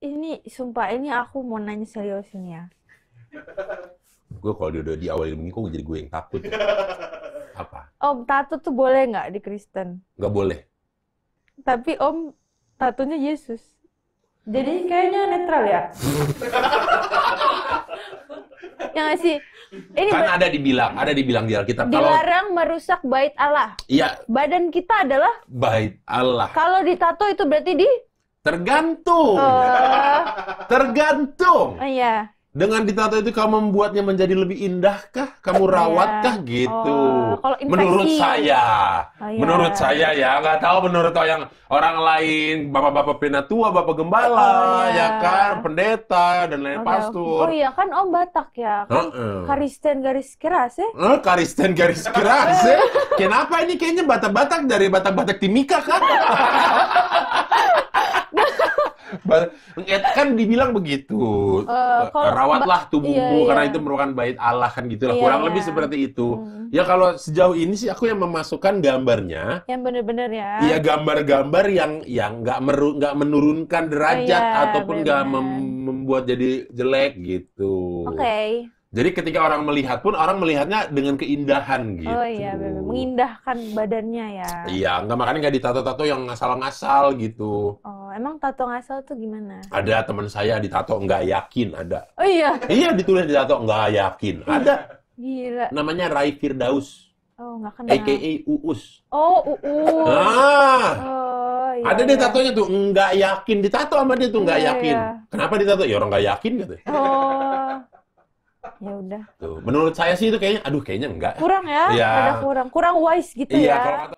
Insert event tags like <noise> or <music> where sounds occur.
ini sumpah ini aku mau nanya serius ini ya gue kalau udah awal ini kok jadi gue yang takut ya? <laughs> apa om tato tuh boleh nggak di Kristen nggak boleh tapi om tatunya Yesus jadi kayaknya netral ya <laughs> Yang sih ini kan ada dibilang ada dibilang di Alkitab dilarang kalau, merusak bait Allah iya badan kita adalah bait Allah kalau ditato itu berarti di Tergantung. Oh. Tergantung. Oh, iya. Dengan ditato itu kamu membuatnya menjadi lebih indahkah? Kamu iya. rawatkah yeah. gitu? Oh, kalau menurut saya, oh, yeah. menurut saya ya nggak tahu menurut orang orang lain, bapak-bapak penatua, bapak gembala, oh, yeah. ya kan, pendeta dan lain okay. pastor. Oh iya kan Om Batak ya, kan uh -uh. Karisten garis keras ya? Eh, uh, Karisten garis keras ya? <laughs> Kenapa ini kayaknya Batak-Batak dari Batak-Batak Timika kan? <laughs> kan dibilang begitu. Uh, kalau, Rawatlah iya, tubuhmu iya, iya. karena itu merupakan bait Allah kan gitulah. Iya, Kurang iya. lebih seperti itu. Hmm. Ya kalau sejauh ini sih aku yang memasukkan gambarnya. Yang benar-benar ya. Iya gambar-gambar yang yang nggak meru nggak menurunkan derajat oh, iya, ataupun nggak mem membuat jadi jelek gitu. Oke. Okay. Jadi ketika orang melihat pun orang melihatnya dengan keindahan oh, gitu. Oh iya, bener. mengindahkan badannya ya. Iya, nggak makanya nggak ditato-tato yang ngasal-ngasal gitu. Oh. Emang tato ngasal tuh gimana? Ada teman saya ditato nggak yakin ada. Oh iya. Iya ditulis ditato nggak yakin ada. Gila. Namanya Rai Firdaus. Oh nggak kenal. AKA Uus. Oh Uus. Ah. Oh, iya, ada iya. deh tatonya tuh nggak yakin ditato sama dia tuh nggak iya, iya. yakin. Iya. Kenapa ditato? Ya orang nggak yakin gitu. Oh. ya udah. Tuh, menurut saya sih itu kayaknya, aduh kayaknya enggak. Kurang ya, ya. ada kurang, kurang wise gitu iya, ya. Kalau